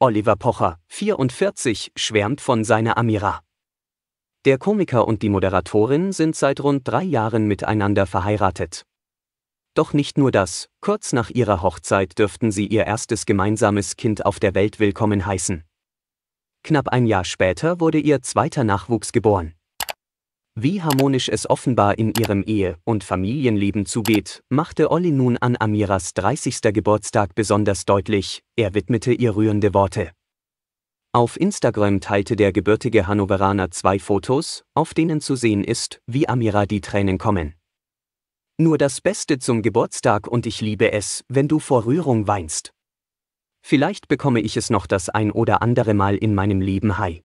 Oliver Pocher, 44, schwärmt von seiner Amira. Der Komiker und die Moderatorin sind seit rund drei Jahren miteinander verheiratet. Doch nicht nur das, kurz nach ihrer Hochzeit dürften sie ihr erstes gemeinsames Kind auf der Welt willkommen heißen. Knapp ein Jahr später wurde ihr zweiter Nachwuchs geboren. Wie harmonisch es offenbar in ihrem Ehe- und Familienleben zugeht, machte Olli nun an Amiras 30. Geburtstag besonders deutlich, er widmete ihr rührende Worte. Auf Instagram teilte der gebürtige Hannoveraner zwei Fotos, auf denen zu sehen ist, wie Amira die Tränen kommen. Nur das Beste zum Geburtstag und ich liebe es, wenn du vor Rührung weinst. Vielleicht bekomme ich es noch das ein oder andere Mal in meinem Leben high.